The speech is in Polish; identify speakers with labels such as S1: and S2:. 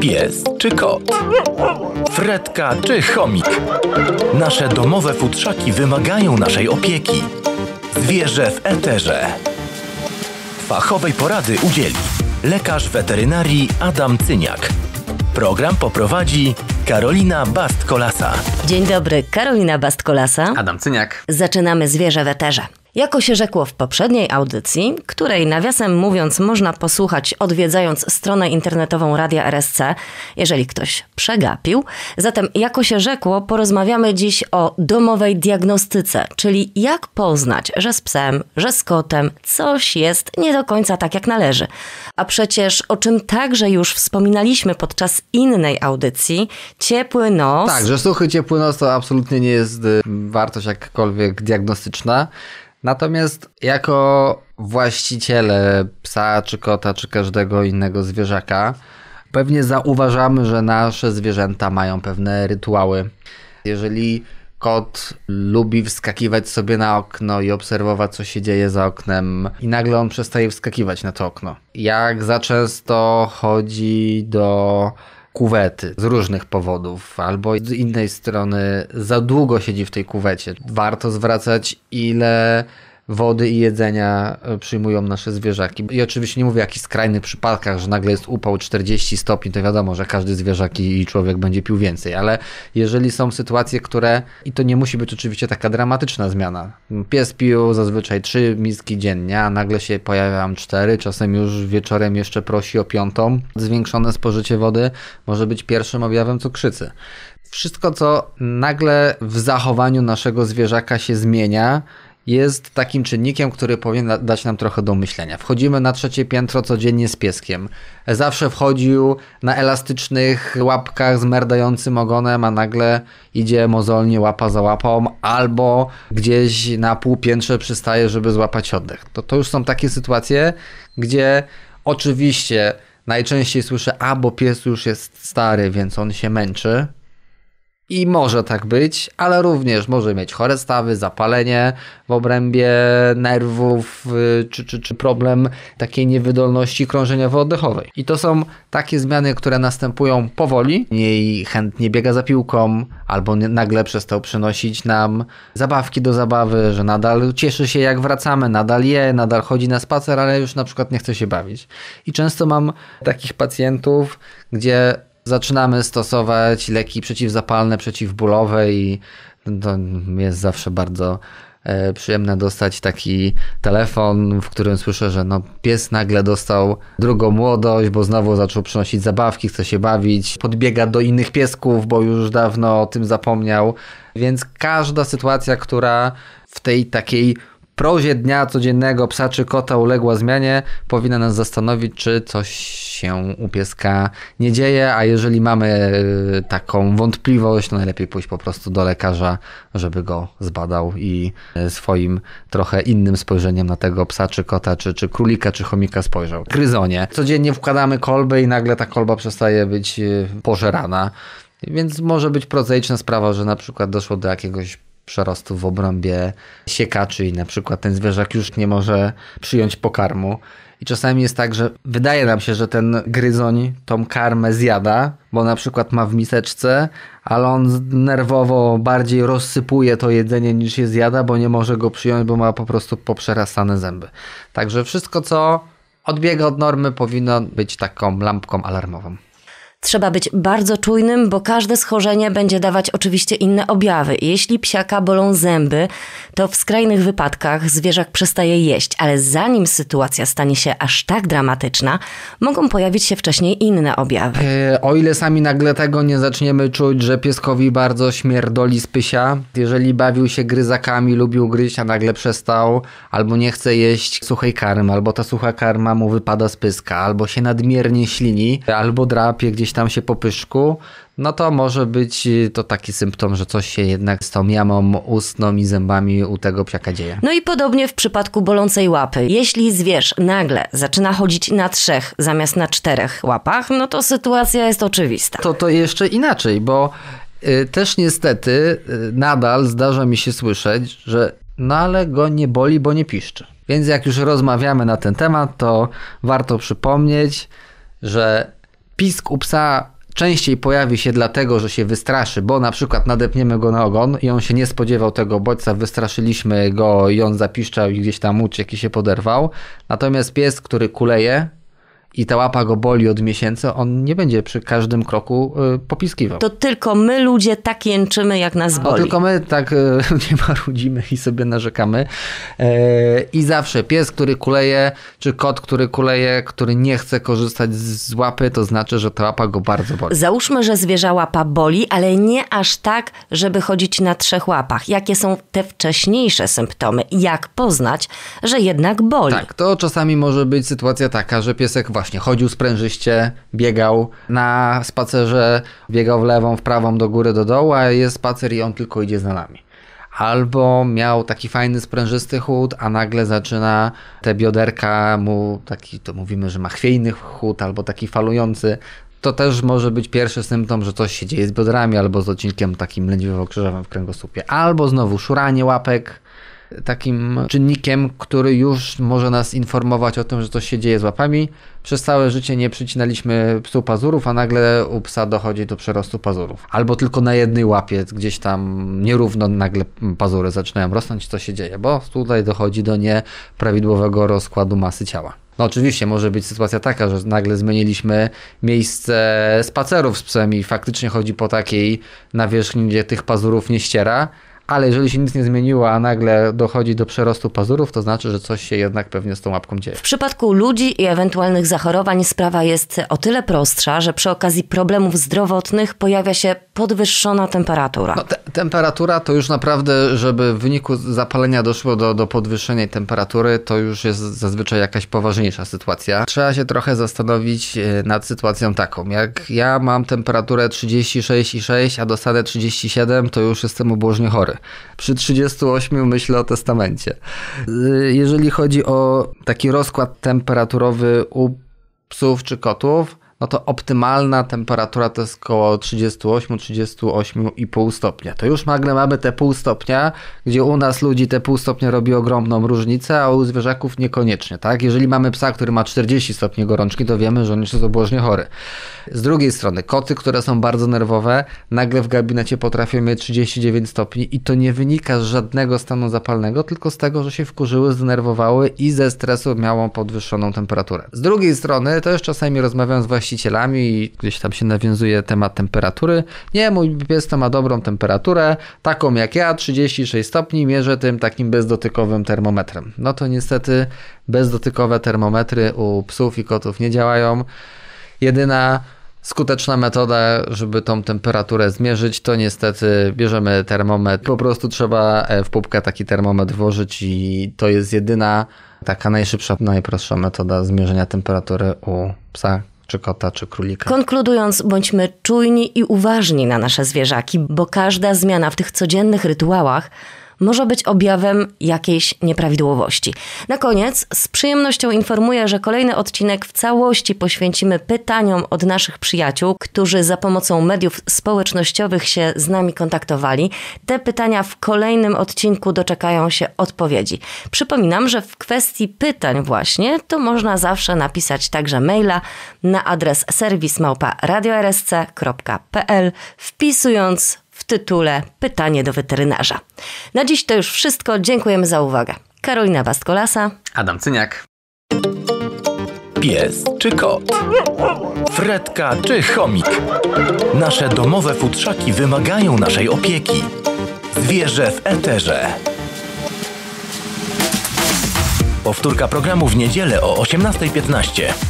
S1: Pies czy kot? Fredka czy chomik? Nasze domowe futrzaki wymagają naszej opieki. Zwierzę w eterze. Fachowej porady udzieli lekarz weterynarii Adam Cyniak. Program poprowadzi Karolina Bastkolasa. Dzień dobry, Karolina Bastkolasa. Adam Cyniak. Zaczynamy Zwierzę w eterze. Jako się rzekło w poprzedniej audycji, której nawiasem mówiąc można posłuchać odwiedzając stronę internetową Radia RSC, jeżeli ktoś przegapił. Zatem, jako się rzekło, porozmawiamy dziś o domowej diagnostyce, czyli jak poznać, że z psem, że z kotem coś jest nie do końca tak jak należy. A przecież, o czym także już wspominaliśmy podczas innej audycji, ciepły nos. Tak, że suchy
S2: ciepły nos to absolutnie nie jest y, wartość jakkolwiek diagnostyczna. Natomiast jako właściciele psa, czy kota, czy każdego innego zwierzaka, pewnie zauważamy, że nasze zwierzęta mają pewne rytuały. Jeżeli kot lubi wskakiwać sobie na okno i obserwować, co się dzieje za oknem, i nagle on przestaje wskakiwać na to okno. Jak za często chodzi do kuwety z różnych powodów, albo z innej strony za długo siedzi w tej kuwecie. Warto zwracać ile wody i jedzenia e, przyjmują nasze zwierzaki. I oczywiście nie mówię o jakichś skrajnych przypadkach, że nagle jest upał 40 stopni, to wiadomo, że każdy zwierzak i człowiek będzie pił więcej, ale jeżeli są sytuacje, które, i to nie musi być oczywiście taka dramatyczna zmiana. Pies pił zazwyczaj 3 miski dziennie, a nagle się pojawiają 4, czasem już wieczorem jeszcze prosi o piątą. Zwiększone spożycie wody może być pierwszym objawem cukrzycy. Wszystko, co nagle w zachowaniu naszego zwierzaka się zmienia, jest takim czynnikiem, który powinien dać nam trochę do myślenia. Wchodzimy na trzecie piętro codziennie z pieskiem. Zawsze wchodził na elastycznych łapkach z merdającym ogonem, a nagle idzie mozolnie łapa za łapą, albo gdzieś na pół piętrze przystaje, żeby złapać oddech. To, to już są takie sytuacje, gdzie oczywiście najczęściej słyszę, a bo pies już jest stary, więc on się męczy, i może tak być, ale również może mieć chore stawy, zapalenie w obrębie nerwów, y, czy, czy, czy problem takiej niewydolności krążeniowo-oddechowej. I to są takie zmiany, które następują powoli. Mniej chętnie biega za piłką, albo nagle przestał przynosić nam zabawki do zabawy, że nadal cieszy się jak wracamy, nadal je, nadal chodzi na spacer, ale już na przykład nie chce się bawić. I często mam takich pacjentów, gdzie zaczynamy stosować leki przeciwzapalne, przeciwbólowe i to jest zawsze bardzo e, przyjemne dostać taki telefon, w którym słyszę, że no pies nagle dostał drugą młodość, bo znowu zaczął przynosić zabawki, chce się bawić, podbiega do innych piesków, bo już dawno o tym zapomniał. Więc każda sytuacja, która w tej takiej prozie dnia codziennego psa czy kota uległa zmianie, powinna nas zastanowić, czy coś się u pieska nie dzieje, a jeżeli mamy y, taką wątpliwość, no najlepiej pójść po prostu do lekarza, żeby go zbadał i y, swoim trochę innym spojrzeniem na tego psa czy kota, czy, czy królika, czy chomika spojrzał. Kryzonie. Codziennie wkładamy kolby i nagle ta kolba przestaje być y, pożerana. Więc może być prozaiczna sprawa, że na przykład doszło do jakiegoś przerostów w obrębie siekaczy i na przykład ten zwierzak już nie może przyjąć pokarmu. I czasami jest tak, że wydaje nam się, że ten gryzoń tą karmę zjada, bo na przykład ma w miseczce, ale on nerwowo bardziej rozsypuje to jedzenie niż je zjada, bo nie może go przyjąć, bo ma po prostu poprzerastane zęby. Także wszystko, co odbiega od normy, powinno być taką lampką alarmową.
S1: Trzeba być bardzo czujnym, bo każde schorzenie będzie dawać oczywiście inne objawy. Jeśli psiaka bolą zęby, to w skrajnych wypadkach zwierzak przestaje jeść, ale zanim sytuacja stanie się aż tak dramatyczna, mogą pojawić się wcześniej
S2: inne objawy. E, o ile sami nagle tego nie zaczniemy czuć, że pieskowi bardzo śmierdoli z pysia, jeżeli bawił się gryzakami, lubił gryźć, a nagle przestał, albo nie chce jeść suchej karmy, albo ta sucha karma mu wypada z pyska, albo się nadmiernie ślini, albo drapie gdzieś gdzieś tam się po pyszku, no to może być y, to taki symptom, że coś się jednak z tą jamą ustną i zębami u tego psiaka dzieje.
S1: No i podobnie w przypadku bolącej łapy. Jeśli zwierz nagle zaczyna chodzić na trzech zamiast na czterech łapach,
S2: no to sytuacja jest oczywista. To to jeszcze inaczej, bo y, też niestety y, nadal zdarza mi się słyszeć, że no ale go nie boli, bo nie piszczy. Więc jak już rozmawiamy na ten temat, to warto przypomnieć, że pisk u psa częściej pojawi się dlatego, że się wystraszy, bo na przykład nadepniemy go na ogon i on się nie spodziewał tego bodźca, wystraszyliśmy go i on zapiszczał i gdzieś tam uciekł i się poderwał. Natomiast pies, który kuleje, i ta łapa go boli od miesięcy, on nie będzie przy każdym kroku y, popiskiwał. To
S1: tylko my ludzie tak jęczymy, jak
S2: nas no, boli. To tylko my tak y, nie marudzimy i sobie narzekamy. E, I zawsze pies, który kuleje, czy kot, który kuleje, który nie chce korzystać z łapy, to znaczy, że ta łapa go bardzo boli.
S1: Załóżmy, że zwierzę łapa boli, ale nie aż tak, żeby chodzić na trzech łapach. Jakie są te wcześniejsze symptomy? Jak poznać, że jednak boli? Tak,
S2: to czasami może być sytuacja taka, że piesek właśnie chodził sprężyście, biegał na spacerze, biegał w lewą, w prawą, do góry, do dołu, a jest spacer i on tylko idzie za nami. Albo miał taki fajny sprężysty chód, a nagle zaczyna te bioderka mu taki, to mówimy, że ma chwiejny chód albo taki falujący. To też może być pierwszy symptom, że coś się dzieje z biodrami albo z odcinkiem takim lędźwiowo-krzyżowym w kręgosłupie. Albo znowu szuranie łapek, takim czynnikiem, który już może nas informować o tym, że coś się dzieje z łapami. Przez całe życie nie przycinaliśmy psu pazurów, a nagle u psa dochodzi do przerostu pazurów. Albo tylko na jednej łapie gdzieś tam nierówno nagle pazury zaczynają rosnąć, co się dzieje, bo tutaj dochodzi do nieprawidłowego rozkładu masy ciała. No oczywiście może być sytuacja taka, że nagle zmieniliśmy miejsce spacerów z psem i faktycznie chodzi po takiej nawierzchni, gdzie tych pazurów nie ściera, ale jeżeli się nic nie zmieniło, a nagle dochodzi do przerostu pazurów, to znaczy, że coś się jednak pewnie z tą łapką dzieje. W
S1: przypadku ludzi i ewentualnych zachorowań sprawa jest o tyle prostsza, że przy okazji problemów zdrowotnych pojawia się podwyższona temperatura. No,
S2: te, temperatura to już naprawdę, żeby w wyniku zapalenia doszło do, do podwyższenia temperatury, to już jest zazwyczaj jakaś poważniejsza sytuacja. Trzeba się trochę zastanowić e, nad sytuacją taką. Jak ja mam temperaturę 36,6, a dostanę 37, to już jestem obłożnie chory. Przy 38 myślę o testamencie. E, jeżeli chodzi o taki rozkład temperaturowy u psów czy kotów, no to optymalna temperatura to jest około 38-38,5 stopnia. To już nagle mamy te pół stopnia, gdzie u nas ludzi te pół stopnia robi ogromną różnicę, a u zwierzaków niekoniecznie, tak? Jeżeli mamy psa, który ma 40 stopni gorączki, to wiemy, że on jest obłożnie chory. Z drugiej strony, koty, które są bardzo nerwowe, nagle w gabinecie potrafią mieć 39 stopni i to nie wynika z żadnego stanu zapalnego, tylko z tego, że się wkurzyły, zdenerwowały i ze stresu miało podwyższoną temperaturę. Z drugiej strony, to już czasami rozmawiam z właścicielami właścicielami, gdzieś tam się nawiązuje temat temperatury. Nie, mój pies to ma dobrą temperaturę, taką jak ja, 36 stopni, mierzę tym takim bezdotykowym termometrem. No to niestety bezdotykowe termometry u psów i kotów nie działają. Jedyna skuteczna metoda, żeby tą temperaturę zmierzyć, to niestety bierzemy termometr. Po prostu trzeba e, w pupkę taki termometr włożyć i to jest jedyna taka najszybsza, najprostsza metoda zmierzenia temperatury u psa, czy kota, czy królika.
S1: Konkludując, bądźmy czujni i uważni na nasze zwierzaki, bo każda zmiana w tych codziennych rytuałach może być objawem jakiejś nieprawidłowości. Na koniec z przyjemnością informuję, że kolejny odcinek w całości poświęcimy pytaniom od naszych przyjaciół, którzy za pomocą mediów społecznościowych się z nami kontaktowali. Te pytania w kolejnym odcinku doczekają się odpowiedzi. Przypominam, że w kwestii pytań właśnie to można zawsze napisać także maila na adres serwismałpa.radio.rsc.pl wpisując tytule Pytanie do weterynarza. Na dziś to już wszystko. Dziękujemy za uwagę. Karolina Bastkolasa,
S2: Adam Cyniak. Pies czy kot? Fredka czy chomik?
S1: Nasze domowe futrzaki wymagają naszej opieki. Zwierzę w eterze.
S2: Powtórka programu w niedzielę o 18.15.